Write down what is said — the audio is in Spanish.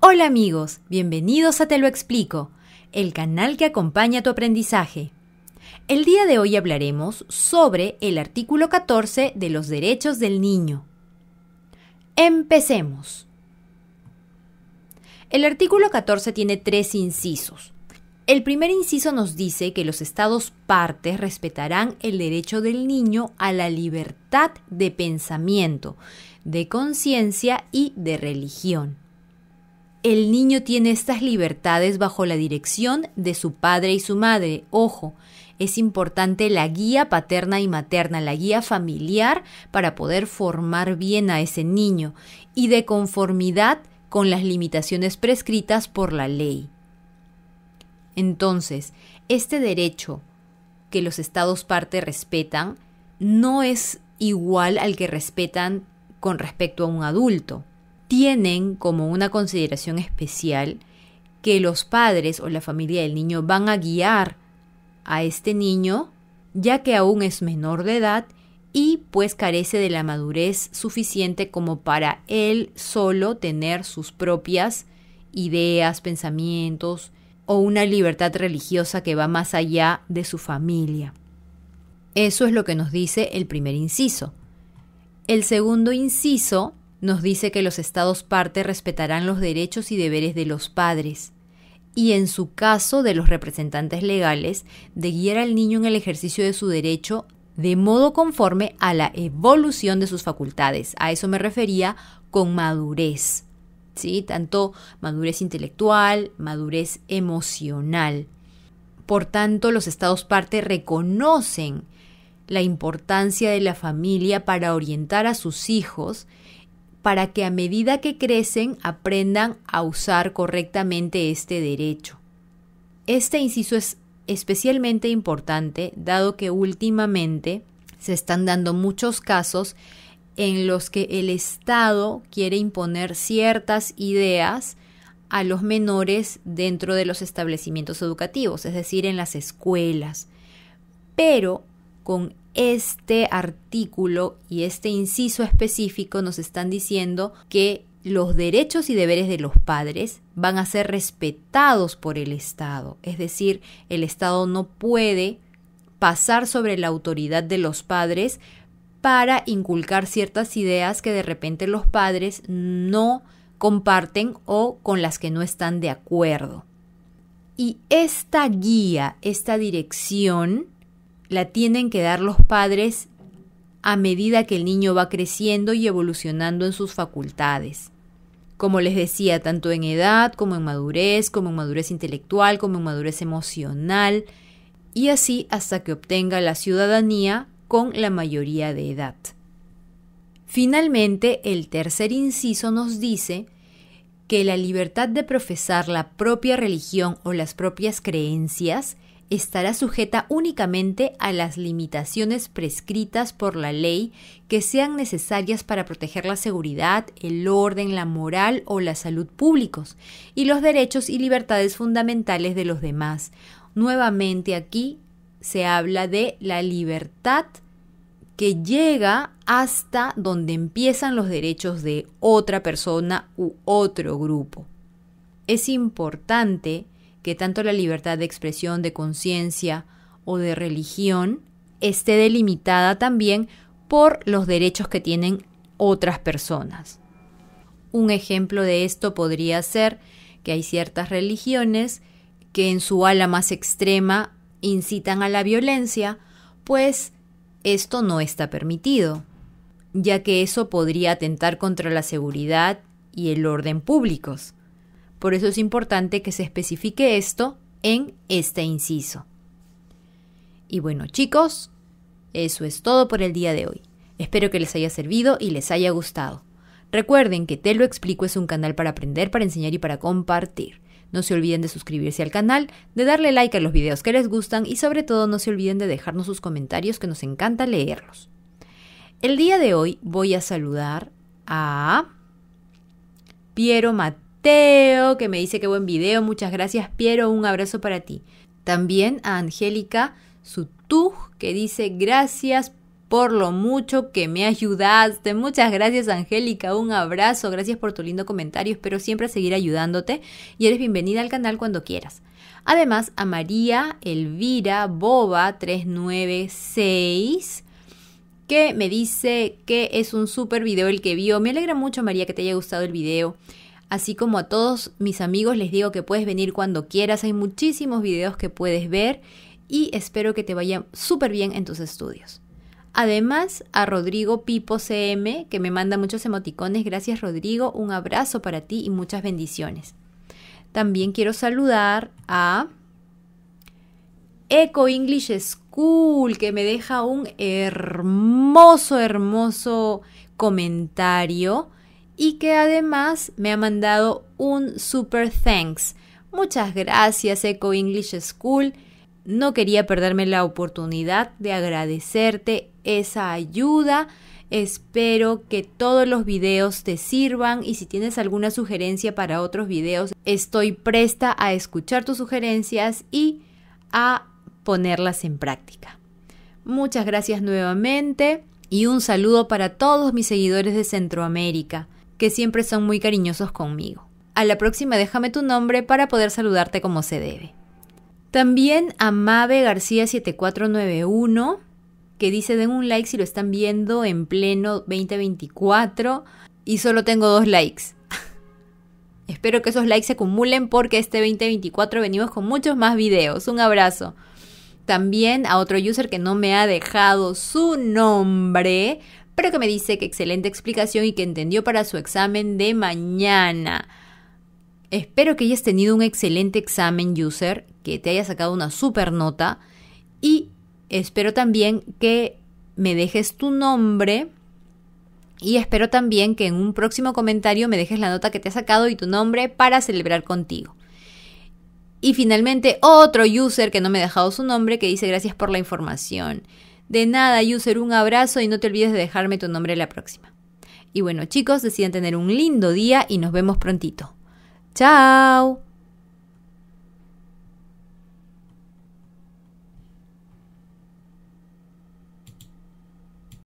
Hola amigos, bienvenidos a Te lo explico, el canal que acompaña tu aprendizaje. El día de hoy hablaremos sobre el artículo 14 de los derechos del niño. Empecemos. El artículo 14 tiene tres incisos. El primer inciso nos dice que los estados partes respetarán el derecho del niño a la libertad de pensamiento, de conciencia y de religión el niño tiene estas libertades bajo la dirección de su padre y su madre. Ojo, es importante la guía paterna y materna, la guía familiar para poder formar bien a ese niño y de conformidad con las limitaciones prescritas por la ley. Entonces, este derecho que los estados parte respetan no es igual al que respetan con respecto a un adulto tienen como una consideración especial que los padres o la familia del niño van a guiar a este niño, ya que aún es menor de edad y pues carece de la madurez suficiente como para él solo tener sus propias ideas, pensamientos o una libertad religiosa que va más allá de su familia. Eso es lo que nos dice el primer inciso. El segundo inciso nos dice que los estados parte respetarán los derechos y deberes de los padres y en su caso de los representantes legales de guiar al niño en el ejercicio de su derecho de modo conforme a la evolución de sus facultades. A eso me refería con madurez. ¿Sí? Tanto madurez intelectual, madurez emocional. Por tanto, los estados parte reconocen la importancia de la familia para orientar a sus hijos para que a medida que crecen aprendan a usar correctamente este derecho. Este inciso es especialmente importante dado que últimamente se están dando muchos casos en los que el Estado quiere imponer ciertas ideas a los menores dentro de los establecimientos educativos, es decir, en las escuelas. Pero con este artículo y este inciso específico nos están diciendo que los derechos y deberes de los padres van a ser respetados por el Estado. Es decir, el Estado no puede pasar sobre la autoridad de los padres para inculcar ciertas ideas que de repente los padres no comparten o con las que no están de acuerdo. Y esta guía, esta dirección, la tienen que dar los padres a medida que el niño va creciendo y evolucionando en sus facultades. Como les decía, tanto en edad como en madurez, como en madurez intelectual, como en madurez emocional, y así hasta que obtenga la ciudadanía con la mayoría de edad. Finalmente, el tercer inciso nos dice que la libertad de profesar la propia religión o las propias creencias estará sujeta únicamente a las limitaciones prescritas por la ley que sean necesarias para proteger la seguridad, el orden, la moral o la salud públicos y los derechos y libertades fundamentales de los demás. Nuevamente aquí se habla de la libertad que llega hasta donde empiezan los derechos de otra persona u otro grupo. Es importante que tanto la libertad de expresión, de conciencia o de religión esté delimitada también por los derechos que tienen otras personas. Un ejemplo de esto podría ser que hay ciertas religiones que en su ala más extrema incitan a la violencia, pues esto no está permitido, ya que eso podría atentar contra la seguridad y el orden públicos. Por eso es importante que se especifique esto en este inciso. Y bueno chicos, eso es todo por el día de hoy. Espero que les haya servido y les haya gustado. Recuerden que Te lo explico es un canal para aprender, para enseñar y para compartir. No se olviden de suscribirse al canal, de darle like a los videos que les gustan y sobre todo no se olviden de dejarnos sus comentarios que nos encanta leerlos. El día de hoy voy a saludar a Piero Matías. Teo, que me dice qué buen video, muchas gracias Piero, un abrazo para ti. También a Angélica Sutuj, que dice gracias por lo mucho que me ayudaste. Muchas gracias Angélica, un abrazo, gracias por tu lindo comentario, espero siempre seguir ayudándote y eres bienvenida al canal cuando quieras. Además a María Elvira Boba 396 que me dice que es un super video el que vio. Me alegra mucho María que te haya gustado el video. Así como a todos mis amigos les digo que puedes venir cuando quieras, hay muchísimos videos que puedes ver y espero que te vaya súper bien en tus estudios. Además, a Rodrigo Pipo CM, que me manda muchos emoticones. Gracias, Rodrigo. Un abrazo para ti y muchas bendiciones. También quiero saludar a Eco English School, que me deja un hermoso, hermoso comentario y que además me ha mandado un super thanks. Muchas gracias Eco English School. No quería perderme la oportunidad de agradecerte esa ayuda. Espero que todos los videos te sirvan y si tienes alguna sugerencia para otros videos, estoy presta a escuchar tus sugerencias y a ponerlas en práctica. Muchas gracias nuevamente y un saludo para todos mis seguidores de Centroamérica que siempre son muy cariñosos conmigo. A la próxima déjame tu nombre para poder saludarte como se debe. También a Mabe García 7491, que dice den un like si lo están viendo en pleno 2024 y solo tengo dos likes. Espero que esos likes se acumulen porque este 2024 venimos con muchos más videos. Un abrazo. También a otro user que no me ha dejado su nombre, Espero que me dice que excelente explicación y que entendió para su examen de mañana. Espero que hayas tenido un excelente examen, user, que te haya sacado una super nota y espero también que me dejes tu nombre y espero también que en un próximo comentario me dejes la nota que te ha sacado y tu nombre para celebrar contigo. Y finalmente otro user que no me ha dejado su nombre que dice gracias por la información. De nada, user, un abrazo y no te olvides de dejarme tu nombre la próxima. Y bueno, chicos, deciden tener un lindo día y nos vemos prontito. ¡Chao!